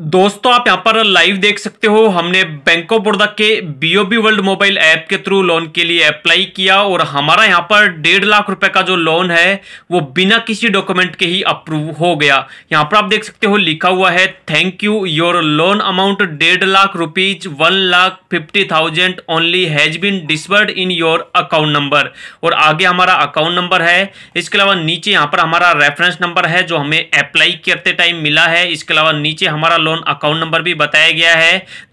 दोस्तों आप यहाँ पर लाइव देख सकते हो हमने बैंक ऑफ बड़ौदा के बीओबी वर्ल्ड मोबाइल ऐप के थ्रू लोन के लिए अप्लाई किया और हमारा यहाँ पर डेढ़ लाख रुपए का जो लोन है वो बिना किसी डॉक्यूमेंट के ही अप्रूव हो गया यहाँ पर आप देख सकते हो लिखा हुआ है thank you your loan amount डेढ़ lakh rupees one lakh fifty thousand only has been disbursed in your account number और आगे हमारा अकाउंट नंबर है इसके अलावा नीचे यहाँ पर हमारा रेफरेंस नंबर है जो हमें अप्लाई करते टाइम मिला है इसके अलावा नीचे हमारा लोन अकाउंट नंबर भी बताया गया है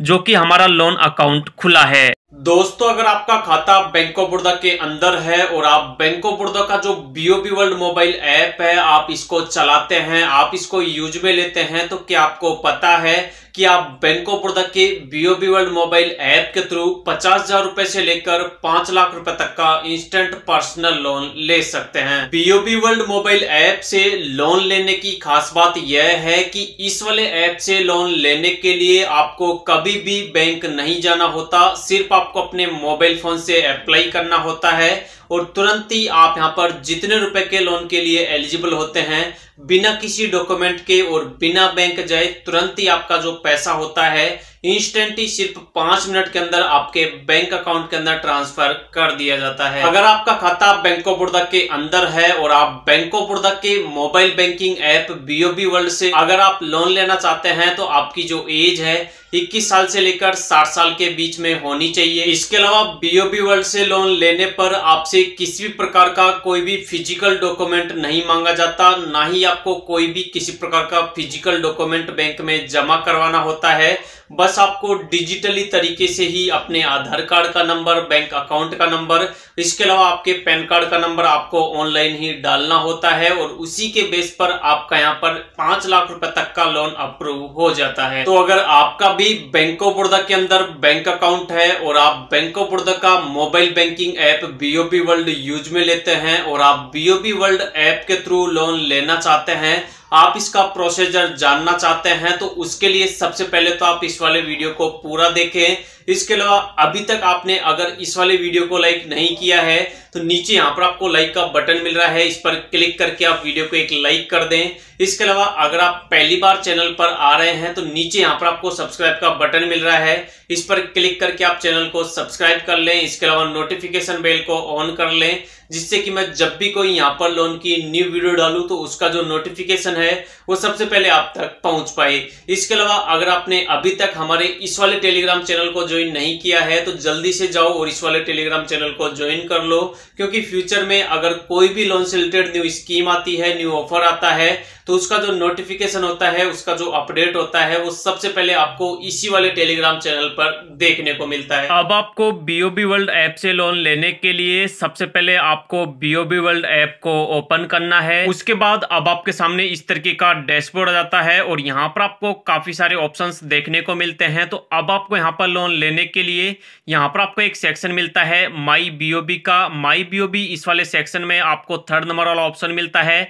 जो कि हमारा लोन अकाउंट खुला है दोस्तों अगर आपका खाता बैंक ऑफ बड़ौदा के अंदर है और आप बैंक ऑफ बड़ौदा का जो बीओबी वर्ल्ड मोबाइल ऐप है आप इसको चलाते हैं आप इसको यूज में लेते हैं तो क्या आपको पता है कि आप बैंक ऑफ बड़ौदा के बीओबी वर्ल्ड मोबाइल ऐप के थ्रू पचास हजार रूपए से लेकर पांच लाख रुपए तक का इंस्टेंट पर्सनल लोन ले सकते हैं बीओबी वर्ल्ड मोबाइल ऐप से लोन लेने की खास बात यह है कि इस वाले ऐप से लोन लेने के लिए आपको कभी भी बैंक नहीं जाना होता सिर्फ आपको अपने मोबाइल फोन से अप्लाई करना होता है और तुरंत ही आप यहाँ पर जितने रुपए के लोन के लिए एलिजिबल होते हैं बिना किसी डॉक्यूमेंट के और बिना बैंक जाए तुरंत ही आपका जो पैसा होता है ही सिर्फ पांच मिनट के अंदर आपके बैंक अकाउंट के अंदर ट्रांसफर कर दिया जाता है अगर आपका खाता बैंक ऑफ बड़ौदा के अंदर है और आप बैंक ऑफ बड़ौदा के mobile banking app BOB world से अगर आप लोन लेना चाहते हैं तो आपकी जो एज है 21 साल से लेकर 60 साल के बीच में होनी चाहिए इसके अलावा बीओबी वर्ल्ड से लोन लेने पर आपसे किसी भी प्रकार का कोई भी फिजिकल डॉक्यूमेंट नहीं मांगा जाता ना ही आपको कोई भी किसी प्रकार का फिजिकल डॉक्यूमेंट बैंक में जमा करवाना होता है बस आपको डिजिटली तरीके से ही अपने आधार कार्ड का नंबर बैंक अकाउंट का नंबर इसके अलावा आपके पैन कार्ड का नंबर आपको ऑनलाइन ही डालना होता है और उसी के बेस पर आपका यहाँ पर पांच लाख रुपए तक का लोन अप्रूव हो जाता है तो अगर आपका भी बैंक ऑफ बड़ौदा के अंदर बैंक अकाउंट है और आप बैंक ऑफ बड़ौदा का mobile banking app BOB world use में लेते हैं और आप बीओबी वर्ल्ड ऐप के थ्रू लोन लेना चाहते बताते हैं आप इसका प्रोसेजर जानना चाहते हैं तो उसके लिए सबसे पहले तो आप इस वाले वीडियो को पूरा देखें इसके अलावा अभी तक आपने अगर इस वाले वीडियो को लाइक नहीं किया है तो नीचे यहाँ पर आपको लाइक का बटन मिल रहा है इस पर क्लिक करके आप वीडियो को एक लाइक कर दें इसके अलावा अगर आप पहली बार चैनल पर आ रहे हैं तो नीचे यहाँ पर आपको सब्सक्राइब का बटन मिल रहा है इस पर क्लिक करके आप चैनल को सब्सक्राइब कर लें इसके अलावा नोटिफिकेशन बेल को ऑन कर लें जिससे कि मैं जब भी कोई यहाँ पर लोन की न्यू वीडियो डालू तो उसका जो नोटिफिकेशन है वो सबसे पहले आप तक पहुंच पाए इसके अलावा अगर आपने अभी तक हमारे इस वाले टेलीग्राम चैनल को ज्वाइन नहीं किया है तो जल्दी से जाओ और इस वाले टेलीग्राम चैनल को ज्वाइन कर लो क्योंकि फ्यूचर में अगर कोई भी लोन से रिलेटेड न्यू स्कीम आती है न्यू ऑफर आता है तो उसका जो नोटिफिकेशन होता है उसका जो अपडेट होता है वो सबसे पहले आपको इसी वाले टेलीग्राम चैनल पर देखने को मिलता है अब आपको बीओबी वर्ल्ड ऐप से लोन लेने के लिए सबसे पहले आपको बीओबी वर्ल्ड ऐप को ओपन करना है उसके बाद अब आपके सामने इस तरीके का डैशबोर्ड आ जाता है और यहाँ पर आपको काफी सारे ऑप्शन देखने को मिलते हैं तो अब आपको यहाँ पर लोन लेने के लिए यहाँ पर आपको एक सेक्शन मिलता है माई बीओबी का माई बीओबी इस वाले सेक्शन में आपको थर्ड नंबर वाला ऑप्शन मिलता है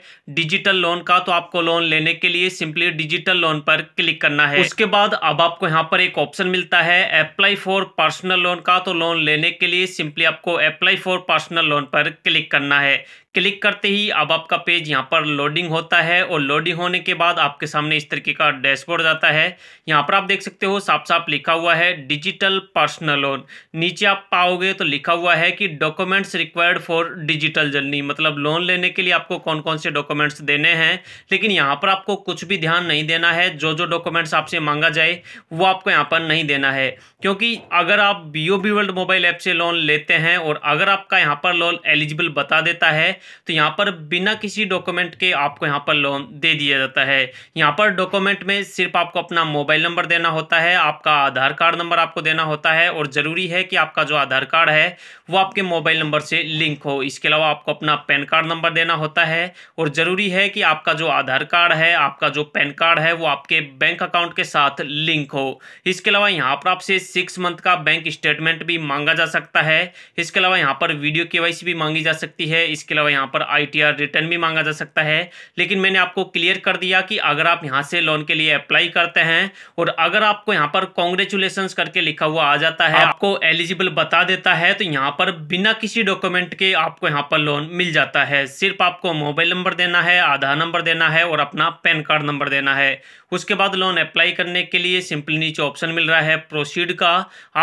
डिजिटल लोन का तो आप आपको लोन लेने के लिए सिंपली डिजिटल लोन पर क्लिक करना है उसके बाद अब आपको यहाँ पर एक ऑप्शन मिलता है अप्लाई फॉर पर्सनल लोन का तो लोन लेने के लिए सिंपली आपको अप्लाई फॉर पर्सनल लोन पर क्लिक करना है क्लिक करते ही अब आपका पेज यहाँ पर लोडिंग होता है और लोडिंग होने के बाद आपके सामने इस तरीके का डैशबोर्ड आता है यहाँ पर आप देख सकते हो साफ साफ लिखा हुआ है डिजिटल पर्सनल लोन नीचे आप पाओगे तो लिखा हुआ है कि documents required for digital journey मतलब लोन लेने के लिए आपको कौन कौन से डॉक्यूमेंट्स देने हैं लेकिन यहाँ पर आपको कुछ भी ध्यान नहीं देना है जो जो डॉक्यूमेंट्स आपसे मांगा जाए वो आपको यहाँ पर नहीं देना है क्योंकि अगर आप बी वर्ल्ड मोबाइल ऐप से लोन लेते हैं और अगर आपका यहाँ पर लोन एलिजिबल बता देता है तो यहाँ पर बिना किसी डॉक्यूमेंट के आपको यहाँ पर लोन दे दिया जाता है यहाँ पर डॉक्यूमेंट में सिर्फ आपको अपना मोबाइल नंबर देना होता है आपका आधार कार्ड नंबर आपको देना होता है और ज़रूरी है कि आपका जो आधार कार्ड है वो आपके मोबाइल नंबर से लिंक हो इसके अलावा आपको अपना पैन कार्ड नंबर देना होता है और ज़रूरी है कि आपका जो आधार कार्ड है आपका जो पैन कार्ड है वो आपके बैंक अकाउंट के साथ लिंक हो इसके अलावा यहाँ पर आपसे सिक्स मंथ का बैंक स्टेटमेंट भी मांगा जा सकता है इसके अलावा यहाँ पर वीडियो के भी मांगी जा सकती है इसके अलावा अलावा मतलब यहाँ पर आईटीआर रिटर्न भी मांगा जा सकता है लेकिन मैंने आपको क्लियर कर दिया कि अगर आप यहाँ से लोन के लिए अप्लाई करते हैं और अगर आपको यहाँ पर कॉन्ग्रेचुलेशन करके लिखा हुआ आ जाता है आपको एलिजिबल बता देता है तो यहाँ पर बिना किसी डॉक्यूमेंट के आपको यहाँ पर लोन मिल जाता है सिर्फ आपको मोबाइल नंबर देना है आधार नंबर देना है और अपना पैन कार्ड नंबर देना है उसके बाद लोन अप्लाई करने के लिए सिंपली नीचे ऑप्शन मिल रहा है प्रोसीड का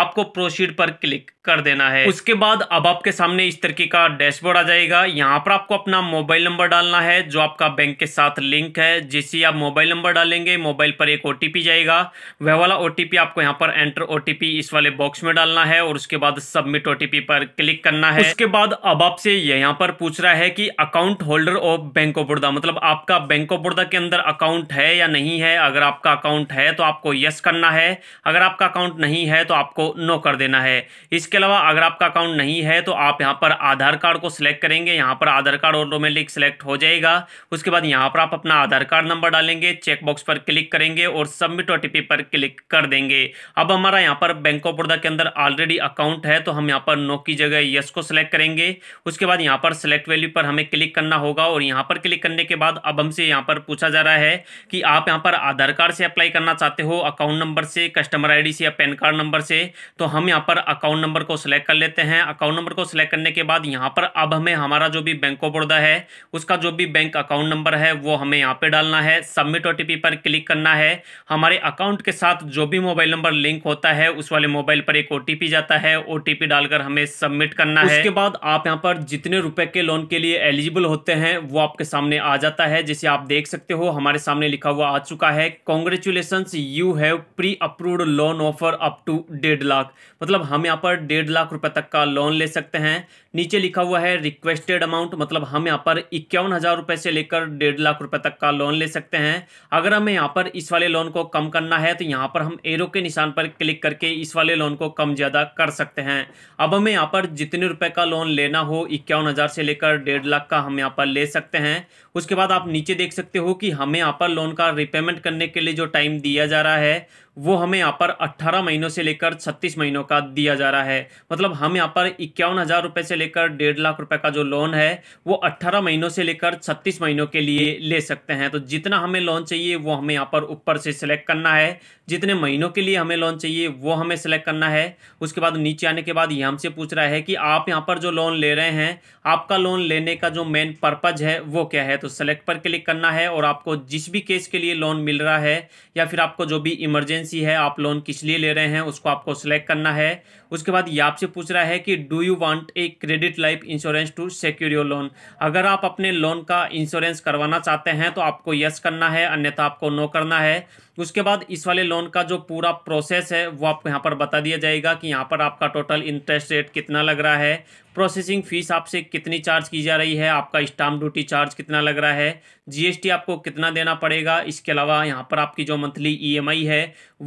आपको प्रोसीड पर क्लिक कर देना है उसके बाद अब आपके सामने इस तरीके का डैशबोर्ड आ जाएगा यहाँ यहाँ पर आपको अपना मोबाइल नंबर डालना है जो आपका बैंक के साथ लिंक है जिससे आप मोबाइल नंबर डालेंगे मोबाइल पर एक ओ जाएगा वह वाला ओ आपको यहाँ पर एंटर ओ इस वाले बॉक्स में डालना है और उसके बाद सबमिट ओ पर क्लिक करना है उसके बाद अब आपसे यहाँ पर पूछ रहा है कि account holder of bank of Baroda मतलब आपका बैंक ऑफ बड़ौदा के अंदर अकाउंट है या नहीं है अगर आपका अकाउंट है तो आपको यस करना है अगर आपका अकाउंट नहीं है तो आपको नो कर देना है इसके अलावा अगर आपका अकाउंट नहीं है तो आप यहाँ पर आधार कार्ड को सिलेक्ट करेंगे यहाँ पर पर आधार कार्ड ऑटोमेटिक सेलेक्ट हो जाएगा उसके बाद यहाँ पर आप अपना आधार कार्ड नंबर डालेंगे चेकबॉक्स पर क्लिक करेंगे और सबमिट ओ पर क्लिक कर देंगे अब हमारा यहाँ पर बैंक ऑफ बड़ौदा के अंदर ऑलरेडी अकाउंट है तो हम यहाँ पर नो की जगह यस को सिलेक्ट करेंगे उसके बाद यहाँ पर सिलेक्ट वैल्यू पर हमें क्लिक करना होगा और यहाँ पर क्लिक करने के बाद अब हमसे यहाँ पर पूछा जा रहा है कि आप यहाँ पर आधार कार्ड से अप्लाई करना चाहते हो अकाउंट नंबर से कस्टमर आई से या पैन कार्ड नंबर से तो हम यहाँ पर अकाउंट नंबर को सिलेक्ट कर लेते हैं अकाउंट नंबर को सिलेक्ट करने के बाद यहाँ पर अब हमें हमारा जो भी भी बैंक ऑफ बड़ौदा है उसका जो भी बैंक अकाउंट नंबर है वो हमें यहाँ पे डालना है सबमिट ओ पर क्लिक करना है हमारे अकाउंट के साथ जो भी मोबाइल नंबर लिंक होता है उस वाले मोबाइल पर एक ओ जाता है ओ डालकर हमें सबमिट करना है उसके बाद आप यहाँ पर जितने रुपए के लोन के लिए एलिजिबल होते हैं वो आपके सामने आ जाता है जिसे आप देख सकते हो हमारे सामने लिखा हुआ आ चुका है congratulation you have pre approved loan offer up to डेढ़ लाख मतलब हम यहाँ पर डेढ़ लाख रुपए तक का लोन ले सकते हैं नीचे लिखा हुआ है रिक्वेस्टेड अमाउंट अमाउंट मतलब हम यहाँ पर इक्यावन हज़ार रुपये से लेकर डेढ़ लाख रुपए तक का लोन ले सकते हैं अगर हमें यहाँ पर इस वाले लोन को कम करना है तो यहाँ पर हम एरो के निशान पर क्लिक करके इस वाले लोन को कम ज़्यादा कर सकते हैं अब हमें यहाँ पर जितने रुपए का लोन लेना हो इक्यावन हज़ार से लेकर डेढ़ लाख का हम यहाँ पर ले सकते हैं उसके बाद आप नीचे देख सकते हो कि हमें यहाँ पर लोन का रिपेमेंट करने के लिए जो टाइम दिया जा रहा है वो हमें यहाँ पर 18 महीनों से लेकर 36 महीनों का दिया जा रहा है मतलब हम यहाँ पर इक्यावन हज़ार रुपये से लेकर डेढ़ लाख रुपए का जो लोन है वो 18 महीनों से लेकर 36 महीनों के लिए ले सकते हैं तो जितना हमें लोन चाहिए वो हमें यहाँ पर ऊपर से सिलेक्ट करना है जितने महीनों के लिए हमें लोन चाहिए वो हमें सेलेक्ट करना है उसके बाद नीचे आने के बाद ये हमसे पूछ रहा है कि आप यहाँ पर जो लोन ले रहे हैं आपका लोन लेने का जो मेन पर्पज़ है वो क्या है तो सेलेक्ट पर क्लिक करना है और आपको जिस भी केस के लिए लोन मिल रहा है या फिर आपको जो भी इमरजेंसी है आप लोन किस लिए ले रहे हैं उसको आपको सेलेक्ट करना है उसके बाद ये आपसे पूछ रहा है कि do you want a credit life insurance to secure video loan अगर आप अपने लोन का इंश्योरेंस करवाना चाहते हैं तो आपको यस करना है अन्यथा आपको नो करना है उसके बाद इस वाले लोन का जो पूरा प्रोसेस है वो आपको यहाँ पर बता दिया जाएगा कि यहाँ पर आपका टोटल इंटरेस्ट रेट कितना लग रहा है प्रोसेसिंग फ़ीस आपसे कितनी चार्ज की जा रही है आपका स्टाम्प ड्यूटी चार्ज कितना लग रहा है जीएसटी आपको कितना देना पड़ेगा इसके अलावा यहाँ पर आपकी जो मंथली ईएमआई e है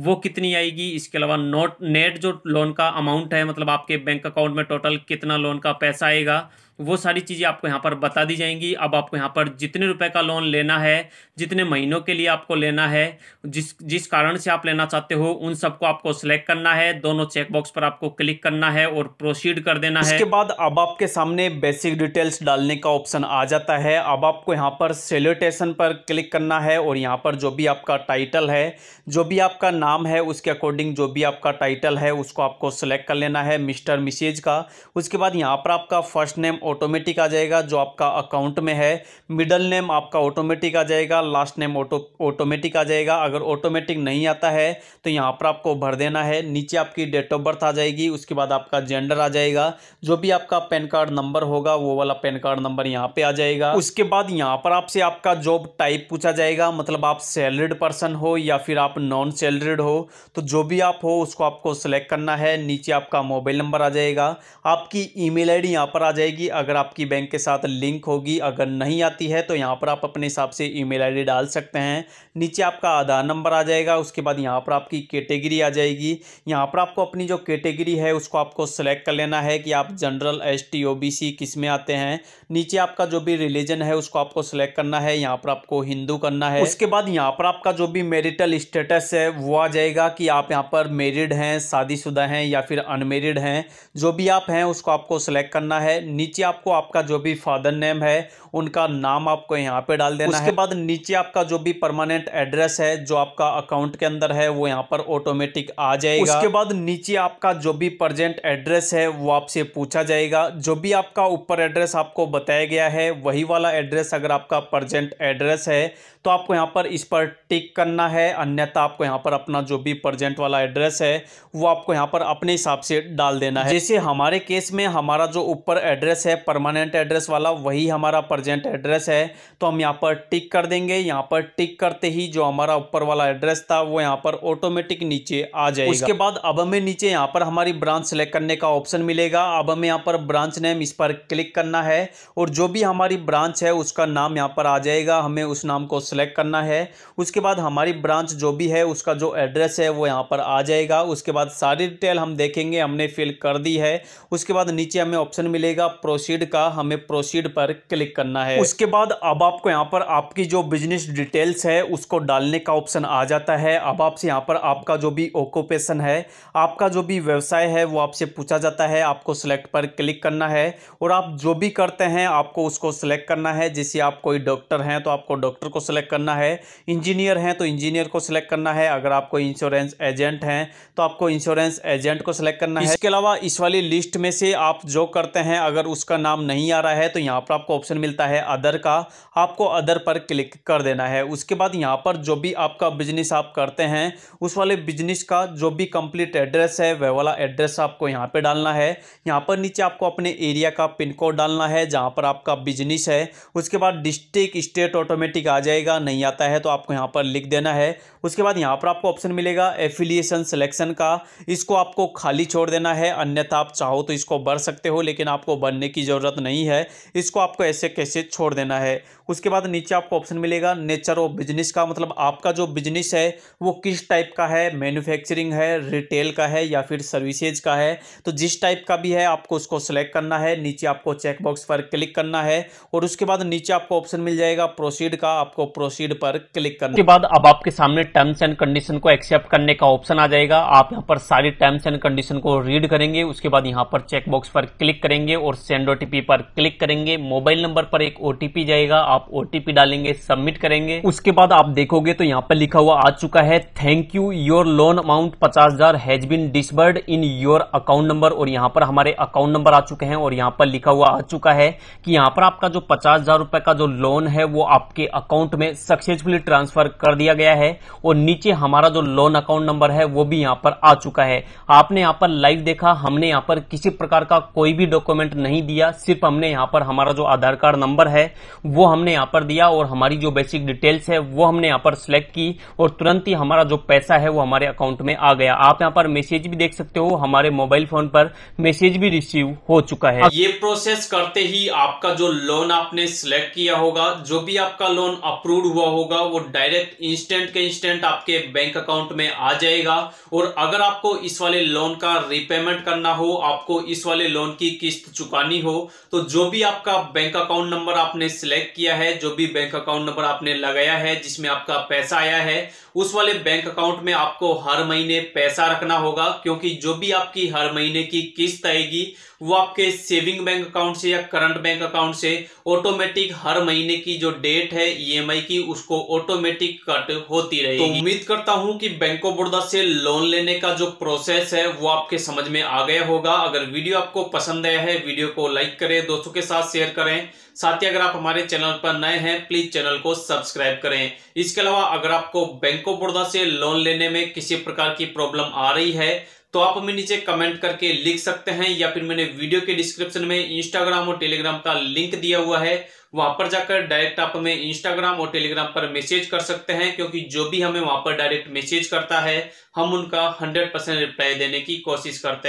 वो कितनी आएगी इसके अलावा नोट नेट जो लोन का अमाउंट है मतलब आपके बैंक अकाउंट में टोटल कितना लोन का पैसा आएगा वो सारी चीज़ें आपको यहाँ पर बता दी जाएंगी अब आपको यहाँ पर जितने रुपये का लोन लेना है जितने महीनों के लिए आपको लेना है जिस जिस कारण से आप लेना चाहते हो उन सबको आपको सिलेक्ट करना है दोनों चेकबॉक्स पर आपको क्लिक करना है और प्रोसीड कर देना इसके है इसके बाद अब आपके सामने बेसिक डिटेल्स डालने का ऑप्शन आ जाता है अब आपको यहाँ पर सेल्यूटेशन पर क्लिक करना है और यहाँ पर जो भी आपका टाइटल है जो भी आपका नाम है उसके अकॉर्डिंग जो भी आपका टाइटल है उसको आपको सिलेक्ट कर लेना है मिस्टर मिसेज का उसके बाद यहाँ पर आपका फर्स्ट नेम ऑटोमेटिक आ जाएगा जो आपका अकाउंट में है मिडल नेम आपका ऑटोमेटिक आ जाएगा लास्ट नेम ऑटो ऑटोमेटिक आ जाएगा अगर ऑटोमेटिक नहीं आता है तो यहाँ पर आपको भर देना है नीचे आपकी डेट ऑफ बर्थ आ जाएगी उसके बाद आपका जेंडर आ जाएगा जो भी आपका पैन कार्ड नंबर होगा वो वाला पैन कार्ड नंबर यहाँ पे आ जाएगा उसके बाद यहाँ पर आपसे आपका जॉब टाइप पूछा जाएगा मतलब आप सैलरीड पर्सन हो या फिर आप नॉन सैलरीड हो तो जो भी आप हो उसको आपको सेलेक्ट करना है नीचे आपका मोबाइल नंबर आ जाएगा आपकी आई डी यहाँ पर आ जाएगी अगर आपकी बैंक के साथ लिंक होगी अगर नहीं आती है तो यहाँ पर आप अपने हिसाब से आई डी डाल सकते हैं नीचे आपका आधार नंबर नंबर आ जाएगा उसके बाद यहाँ पर आपकी कैटेगरी आ जाएगी यहाँ पर आपको अपनी जो कैटेगरी है उसको आपको सेलेक्ट कर लेना है कि आप general S T O B C किस में आते हैं नीचे आपका जो भी रिलीजन है उसको आपको सेलेक्ट करना है यहाँ पर आपको हिंदू करना है उसके बाद यहाँ पर आपका जो भी मेरिटल स्टेटस है वो आ जाएगा कि आप यहाँ पर मेरिड हैं शादीशुदा हैं या फिर अनमेरिड हैं जो भी आप हैं उसको आपको सेलेक्ट करना है नीचे आपको आपका जो भी फादर नेम है उनका नाम आपको यहाँ पे डाल देना उसके बाद नीचे आपका जो भी परमानेंट एड्रेस है जो आपका अकाउंट के अंदर है वो यहाँ पर ऑटोमेटिक आ जाएगा उसके बाद नीचे आपका जो भी प्रजेंट एड्रेस है वो आपसे पूछा जाएगा जो भी आपका ऊपर एड्रेस आपको बताया गया है वही वाला एड्रेस अगर आपका प्रजेंट एड्रेस है तो आपको यहाँ पर इस पर टिक करना है अन्यथा आपको यहाँ पर अपना जो भी प्रजेंट वाला एड्रेस है वो आपको यहाँ पर अपने हिसाब से डाल देना है जैसे हमारे केस में हमारा जो ऊपर एड्रेस है परमानेंट एड्रेस वाला वही हमारा अर्जेंट एड्रेस है तो हम यहाँ पर टिक कर देंगे यहाँ पर टिक करते ही जो हमारा ऊपर वाला एड्रेस था वो यहाँ पर ऑटोमेटिक नीचे आ जाएगा उसके बाद अब हमें नीचे यहाँ पर हमारी ब्रांच सेलेक्ट करने का ऑप्शन मिलेगा अब हमें यहाँ पर ब्रांच नेम इस पर क्लिक करना है और जो भी हमारी ब्रांच है उसका नाम यहाँ पर आ जाएगा हमें उस नाम को सिलेक्ट करना है उसके बाद हमारी ब्रांच जो भी है उसका जो एड्रेस है वो यहाँ पर आ जाएगा उसके बाद सारी डिटेल हम देखेंगे हमने फिल कर दी है उसके बाद नीचे हमें ऑप्शन मिलेगा प्रोसीड का हमें प्रोसीड पर क्लिक करना करना है उसके बाद अब आपको यहाँ पर आपकी जो बिजनेस डिटेल्स है उसको डालने का ऑप्शन आ जाता है अब आपसे यहाँ पर आपका जो भी ऑक्यूपेशन है आपका जो भी व्यवसाय है वो आपसे पूछा जाता है आपको सेलेक्ट पर क्लिक करना है और आप जो भी करते हैं आपको उसको सेलेक्ट करना है जैसे आप कोई डॉक्टर हैं तो आपको डॉक्टर को सिलेक्ट करना है इंजीनियर हैं तो इंजीनियर को सिलेक्ट करना है अगर आप कोई इंश्योरेंस एजेंट हैं तो आपको इंश्योरेंस एजेंट को सिलेक्ट करना है इसके अलावा इस वाली लिस्ट में से आप जो करते हैं अगर उसका नाम नहीं आ रहा है तो यहाँ पर आपको ऑप्शन मिलता मिलता है अदर का आपको अदर पर क्लिक कर देना है उसके बाद यहाँ पर जो भी आपका बिजनेस आप करते हैं उस वाले बिजनेस का जो भी कंप्लीट एड्रेस है वह वाला एड्रेस आपको यहाँ पर डालना है यहाँ पर नीचे आपको अपने एरिया का पिन कोड डालना है जहाँ पर आपका बिजनेस है उसके बाद डिस्ट्रिक्ट स्टेट ऑटोमेटिक आ जाएगा नहीं आता है तो आपको यहाँ पर लिख देना है उसके बाद यहाँ पर आपको ऑप्शन मिलेगा एफिलिएशन सिलेक्शन का इसको आपको खाली छोड़ देना है अन्यथा आप चाहो तो इसको भर सकते हो लेकिन आपको बनने की ज़रूरत नहीं है इसको आपको ऐसे कैसे से छोड़ देना है उसके बाद नीचे आपको ऑप्शन मिलेगा नेचर ऑफ बिजनेस का मतलब आपका जो बिजनेस है वो किस टाइप का है मैन्युफैक्चरिंग है रिटेल का है या फिर सर्विसेज का है तो जिस टाइप का भी है आपको उसको सेलेक्ट करना है नीचे आपको चेकबॉक्स पर क्लिक करना है और उसके बाद नीचे आपको ऑप्शन मिल जाएगा प्रोसीड का आपको प्रोसीड पर क्लिक करना उसके बाद अब आपके सामने टर्म्स एंड कंडीशन को एक्सेप्ट करने का ऑप्शन आ जाएगा आप यहाँ पर सारी टर्म्स एंड कंडीशन को रीड करेंगे उसके बाद यहाँ पर चेकबॉक्स पर क्लिक करेंगे और सेंड ओटीपी पर क्लिक करेंगे मोबाइल नंबर पर पर एक ओटीपी जाएगा आप ओटीपी डालेंगे सबमिट करेंगे उसके बाद आप देखोगे तो यहाँ पर लिखा हुआ आ चुका है thank you your loan amount पचास हजार has been disbursed in your account number और यहाँ पर हमारे अकाउंट नंबर आ चुके हैं और यहाँ पर लिखा हुआ आ चुका है कि यहाँ पर आपका जो पचास हजार रुपए का जो लोन है वो आपके अकाउंट में सक्सेसफुली ट्रांसफर कर दिया गया है और नीचे हमारा जो लोन अकाउंट नंबर है वो भी यहाँ पर आ चुका है आपने यहाँ पर लाइव देखा हमने यहाँ पर किसी प्रकार का कोई भी डॉक्यूमेंट नहीं दिया सिर्फ हमने यहाँ पर हमारा जो आधार कार्ड नंबर नंबर है वो हमने यहाँ पर दिया और हमारी जो बेसिक डिटेल्स है वो हमने यहाँ पर सिलेक्ट की और तुरंत ही हमारा जो पैसा है वो हमारे अकाउंट में आ गया आप यहाँ पर मैसेज भी देख सकते हो हमारे मोबाइल फोन पर मैसेज भी रिसीव हो चुका है ये प्रोसेस करते ही आपका जो लोन आपने सिलेक्ट किया होगा जो भी आपका लोन अप्रूव हुआ होगा वो डायरेक्ट इंस्टेंट के इंस्टेंट आपके बैंक अकाउंट में आ जाएगा और अगर आपको इस वाले लोन का रिपेमेंट करना हो आपको इस वाले लोन की किस्त चुकानी हो तो जो भी आपका बैंक अकाउंट नंबर नंबर आपने सिलेक्ट किया है जो भी बैंक अकाउंट नंबर आपने लगाया है जिसमें आपका पैसा आया है उस वाले बैंक अकाउंट में आपको हर महीने पैसा रखना होगा क्योंकि जो भी आपकी हर महीने की किस्त आएगी वो आपके सेविंग बैंक अकाउंट से या करंट बैंक अकाउंट से ऑटोमेटिक हर महीने की जो डेट है ईएमआई e की उसको ऑटोमेटिक कट होती तो रहेगी तो उम्मीद करता हूं कि बैंक ऑफ बड़ौदा से लोन लेने का जो प्रोसेस है वो आपके समझ में आ गया होगा अगर वीडियो आपको पसंद आया है वीडियो को लाइक करें दोस्तों के साथ शेयर करें साथ ही अगर आप हमारे चैनल पर नए हैं प्लीज चैनल को सब्सक्राइब करें इसके अलावा अगर आपको बैंक ऑफ बड़ौदा से लोन लेने में किसी प्रकार की प्रॉब्लम आ रही है तो आप हमें नीचे कमेंट करके लिख सकते हैं या फिर मैंने वीडियो के डिस्क्रिप्शन में इंस्टाग्राम और टेलीग्राम का लिंक दिया हुआ है वहां पर जाकर डायरेक्ट आप हमें इंस्टाग्राम और टेलीग्राम पर मैसेज कर सकते हैं क्योंकि जो भी हमें वहां पर डायरेक्ट मैसेज करता है हम उनका 100 परसेंट रिप्लाई देने की कोशिश करते हैं